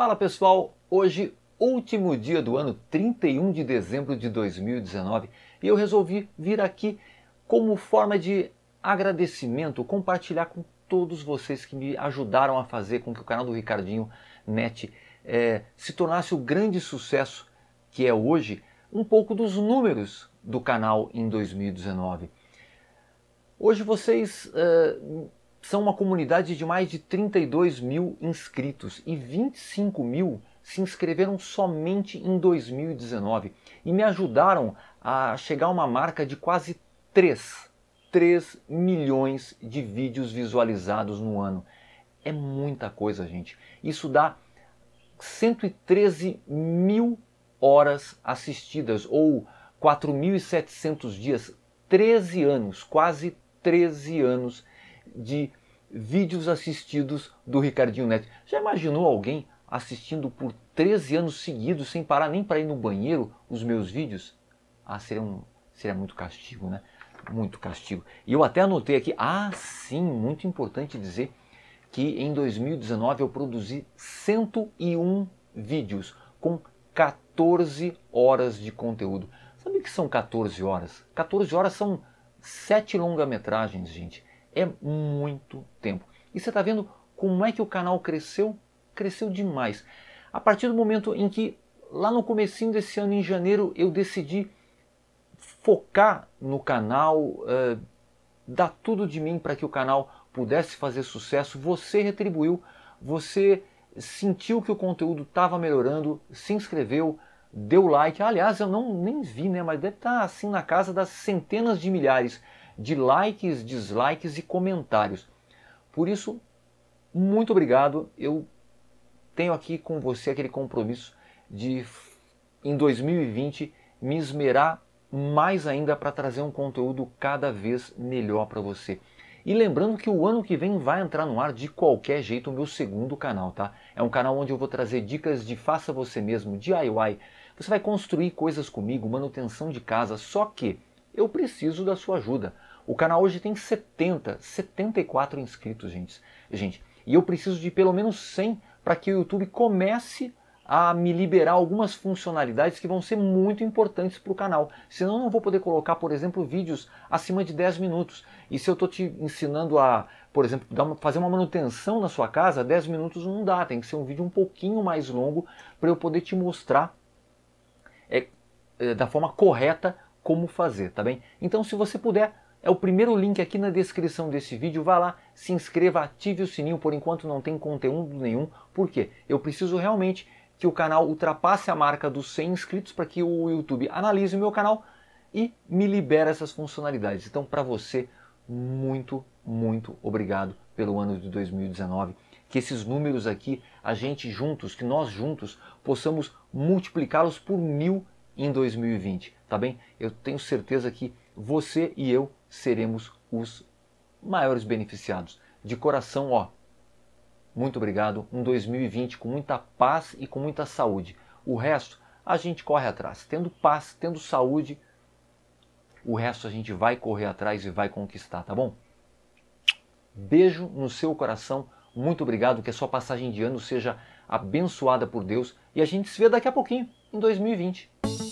Fala pessoal, hoje último dia do ano, 31 de dezembro de 2019, e eu resolvi vir aqui como forma de agradecimento, compartilhar com todos vocês que me ajudaram a fazer com que o canal do Ricardinho Net é, se tornasse o grande sucesso que é hoje, um pouco dos números do canal em 2019. Hoje vocês uh, são uma comunidade de mais de 32 mil inscritos e 25 mil se inscreveram somente em 2019 e me ajudaram a chegar a uma marca de quase 3, 3 milhões de vídeos visualizados no ano. É muita coisa, gente. Isso dá 113 mil horas assistidas ou 4.700 dias, 13 anos, quase 13 anos de vídeos assistidos do Ricardinho Neto. Já imaginou alguém assistindo por 13 anos seguidos, sem parar nem para ir no banheiro, os meus vídeos? Ah, seria, um, seria muito castigo, né? Muito castigo. E eu até anotei aqui, ah, sim, muito importante dizer que em 2019 eu produzi 101 vídeos com 14 horas de conteúdo. Sabe o que são 14 horas? 14 horas são 7 longa-metragens, gente. É muito tempo. E você está vendo como é que o canal cresceu? Cresceu demais. A partir do momento em que, lá no comecinho desse ano, em janeiro, eu decidi focar no canal, uh, dar tudo de mim para que o canal pudesse fazer sucesso, você retribuiu, você sentiu que o conteúdo estava melhorando, se inscreveu, deu like. Aliás, eu não nem vi, né, mas deve estar tá, assim na casa das centenas de milhares de likes, dislikes e comentários. Por isso, muito obrigado. Eu tenho aqui com você aquele compromisso de, em 2020, me esmerar mais ainda para trazer um conteúdo cada vez melhor para você. E lembrando que o ano que vem vai entrar no ar de qualquer jeito o meu segundo canal, tá? É um canal onde eu vou trazer dicas de faça você mesmo, DIY. Você vai construir coisas comigo, manutenção de casa, só que eu preciso da sua ajuda. O canal hoje tem 70, 74 inscritos, gente. gente e eu preciso de pelo menos 100 para que o YouTube comece a me liberar algumas funcionalidades que vão ser muito importantes para o canal. Senão eu não vou poder colocar, por exemplo, vídeos acima de 10 minutos. E se eu estou te ensinando a, por exemplo, uma, fazer uma manutenção na sua casa, 10 minutos não dá, tem que ser um vídeo um pouquinho mais longo para eu poder te mostrar é, é, da forma correta como fazer, tá bem? Então se você puder, é o primeiro link aqui na descrição desse vídeo, vá lá, se inscreva, ative o sininho, por enquanto não tem conteúdo nenhum, porque eu preciso realmente que o canal ultrapasse a marca dos 100 inscritos para que o YouTube analise o meu canal e me libere essas funcionalidades. Então, para você, muito, muito obrigado pelo ano de 2019. Que esses números aqui, a gente juntos, que nós juntos, possamos multiplicá-los por mil em 2020, tá bem? Eu tenho certeza que você e eu seremos os maiores beneficiados. De coração, ó, muito obrigado. Um 2020 com muita paz e com muita saúde. O resto a gente corre atrás. Tendo paz, tendo saúde, o resto a gente vai correr atrás e vai conquistar, tá bom? Beijo no seu coração. Muito obrigado. Que a sua passagem de ano seja abençoada por Deus. E a gente se vê daqui a pouquinho, em 2020.